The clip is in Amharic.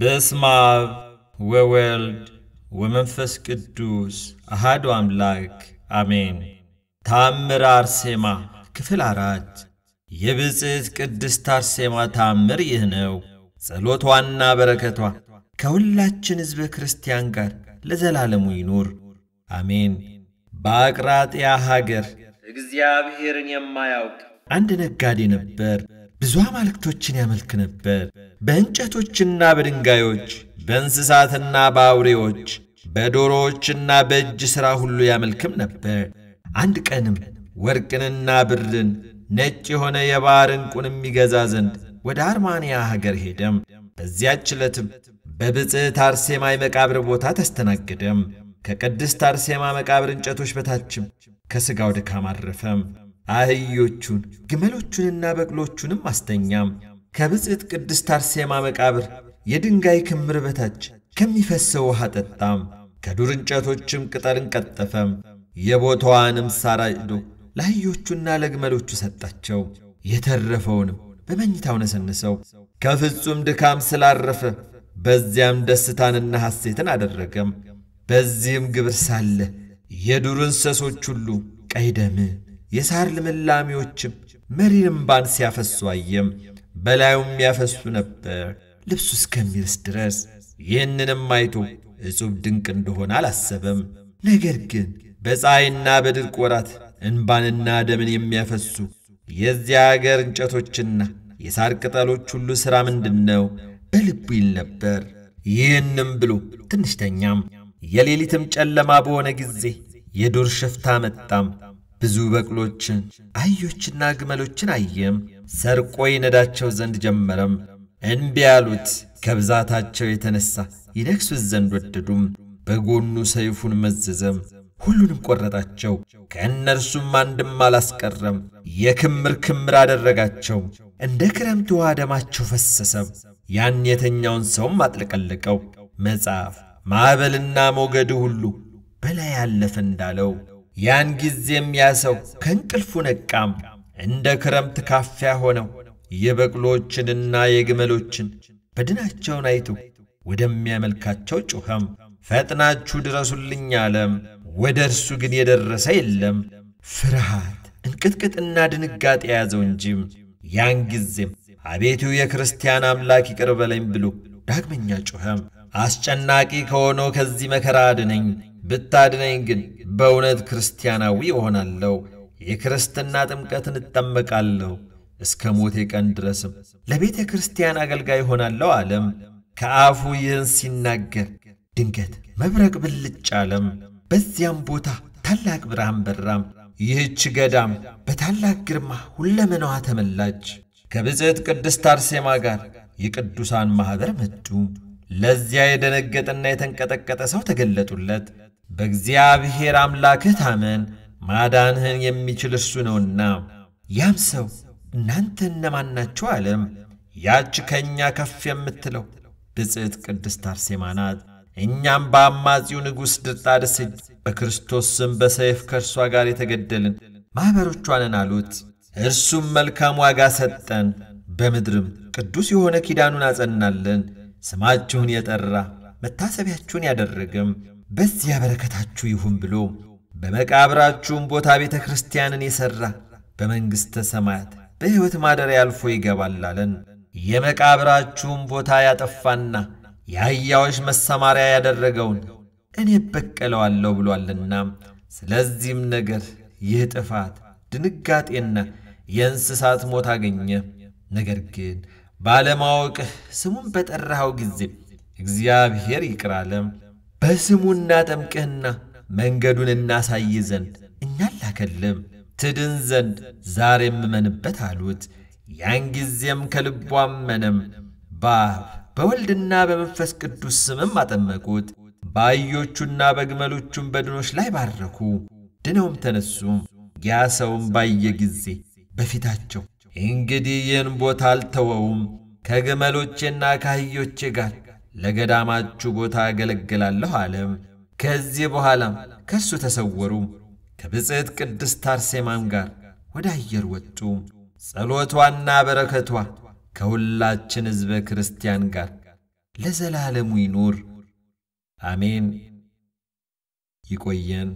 በስመ አብ ወወልድ ወመንፈስ ቅዱስ አሃዱ አምላክ አሜን። ታምር አርሴማ ክፍል አራት የብፅዕት ቅድስት አርሴማ ታምር ይህ ነው። ጸሎቷና በረከቷ ከሁላችን ሕዝበ ክርስቲያን ጋር ለዘላለሙ ይኑር አሜን። በአቅራጥያ ሀገር እግዚአብሔርን የማያውቅ አንድ ነጋዴ ነበር። ብዙ አማልክቶችን ያመልክ ነበር። በእንጨቶችና በድንጋዮች፣ በእንስሳትና በአውሬዎች፣ በዶሮዎችና በእጅ ሥራ ሁሉ ያመልክም ነበር። አንድ ቀንም ወርቅንና ብርን ነጭ የሆነ የባሕር ዕንቁንም ይገዛ ዘንድ ወደ አርማንያ ሀገር ሄደም። በዚያች ዕለትም በብፅዕት አርሴማ የመቃብር ቦታ ተስተናገደም። ከቅድስት አርሴማ መቃብር እንጨቶች በታችም ከሥጋው ድካም አረፈም። አህዮቹን ግመሎቹንና በቅሎቹንም አስተኛም። ከብጽት ቅድስት አርሴማ መቃብር የድንጋይ ክምር በታች ከሚፈሰው ውሃ ጠጣም። ከዱር እንጨቶችም ቅጠልን ቀጠፈም። የቦታዋንም ሳር አጭዶ ለአህዮቹና ለግመሎቹ ሰጣቸው። የተረፈውንም በመኝታው ነሰንሰው ከፍጹም ድካም ስላረፈ በዚያም ደስታንና ሐሴትን አደረገም። በዚህም ግብር ሳለ የዱር እንስሶች ሁሉ ቀይ ደም የሳር ልምላሚዎችም መሪር እምባን ሲያፈሱ አየም። በላዩም ያፈሱ ነበር ልብሱ እስከሚርስ ድረስ። ይህንንም አይቶ እጹብ ድንቅ እንደሆነ አላሰበም። ነገር ግን በፀሐይና በድርቅ ወራት እንባንና ደምን የሚያፈሱ የዚያ አገር እንጨቶችና የሳር ቅጠሎች ሁሉ ሥራ ምንድን ነው በልቡ ይል ነበር። ይህንም ብሎ ትንሽተኛም የሌሊትም ጨለማ በሆነ ጊዜ የዱር ሽፍታ መጣም። ብዙ በቅሎችን፣ አህዮችና ግመሎችን አየም። ሰርቆ ይነዳቸው ዘንድ ጀመረም። እንቢ ያሉት ከብዛታቸው የተነሳ ይነክሱት ዘንድ ወደዱም። በጎኑ ሰይፉን መዘዘም፣ ሁሉንም ቆረጣቸው። ከእነርሱም አንድም አላስቀረም። የክምር ክምር አደረጋቸው። እንደ ክረምት ውሃ ደማቸው ፈሰሰም። ያን የተኛውን ሰውም አጥለቀለቀው። መጽሐፍ ማዕበልና ሞገድ ሁሉ በላይ አለፈ እንዳለው ያን ጊዜም ያ ሰው ከእንቅልፉ ነቃም፣ እንደ ክረምት ካፊያ ሆነው የበቅሎችንና የግመሎችን በድናቸውን አይቱ ወደሚያመልካቸው ጩኸም ፈጥናችሁ ድረሱልኝ አለም። ወደ እርሱ ግን የደረሰ የለም። ፍርሃት እንቅጥቅጥና ድንጋጤ የያዘው እንጂም። ያን ጊዜም አቤቱ የክርስቲያን አምላክ ይቅር በለኝ ብሎ ዳግመኛ ጩኸም። አስጨናቂ ከሆነው ከዚህ መከራ አድነኝ ብታድነኝ ግን በእውነት ክርስቲያናዊ እሆናለሁ፣ የክርስትና ጥምቀትን እጠመቃለሁ፣ እስከ ሞቴ ቀን ድረስም ለቤተ ክርስቲያን አገልጋይ እሆናለሁ አለም። ከአፉ ይህን ሲናገር ድንገት መብረቅ ብልጭ አለም። በዚያም ቦታ ታላቅ ብርሃን በራም። ይህች ገዳም በታላቅ ግርማ ሁለመናዋ ተመላች። ከብጽዕት ቅድስት አርሴማ ጋር የቅዱሳን ማኅበር መጡ። ለዚያ የደነገጠና የተንቀጠቀጠ ሰው ተገለጡለት። በእግዚአብሔር አምላክህ ታመን፣ ማዳንህን የሚችል እርሱ ነውና። ያም ሰው እናንተ እነማን ናችሁ አለም። ያች ከእኛ ከፍ የምትለው ብፅዕት ቅድስት አርሴማ ናት። እኛም በአማጺው ንጉሥ ድርጣድስ እጅ በክርስቶስ ስም በሰይፍ ከእርሷ ጋር የተገደልን ማኅበሮቿንን አሉት። እርሱም መልካም ዋጋ ሰጠን፣ በምድርም ቅዱስ የሆነ ኪዳኑን አጸናለን። ስማችሁን የጠራ መታሰቢያችሁን ያደረግም በዚያ በረከታችሁ ይሁን ብሎ በመቃብራችሁም ቦታ ቤተ ክርስቲያንን የሠራ በመንግሥተ ሰማያት በሕይወት ማደሪያ አልፎ ይገባል አለን። የመቃብራችሁም ቦታ ያጠፋና የአህያዎች መሰማሪያ ያደረገውን እኔ እበቀለዋለሁ ብሏልና፣ ስለዚህም ነገር ይህ ጥፋት ድንጋጤና የእንስሳት ሞት አገኘ። ነገር ግን ባለማወቅህ ስሙን በጠራኸው ጊዜ እግዚአብሔር ይቅር በስሙ እናጠምቅህና መንገዱን እናሳይ ዘንድ እኛን ላከልም ትድን ዘንድ ዛሬ የምመንበት አሉት። ያን ጊዜም ከልቡ አመነም፣ በአብ በወልድና በመንፈስ ቅዱስ ስምም አጠመቁት። በአህዮቹና በግመሎቹም በድኖች ላይ ባረኩ፣ ድነውም ተነሱ። ያ ሰውም ባየ ጊዜ በፊታቸው እንግዲህ ይህን ቦታ አልተወውም፣ ከግመሎቼና ከአህዮቼ ጋር ለገዳማችሁ ቦታ አገለግላለሁ አለም። ከዚህ በኋላም ከእሱ ተሰወሩ። ከብፅዕት ቅድስት አርሴማም ጋር ወደ አየር ወጡ። ጸሎቷና በረከቷ ከሁላችን ሕዝበ ክርስቲያን ጋር ለዘላለሙ ይኑር፣ አሜን። ይቆየን።